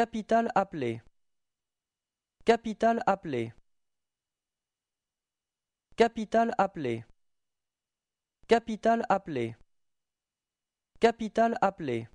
Capital appelé. Capital appelé. Capital appelé. Capital appelé. Capital appelé.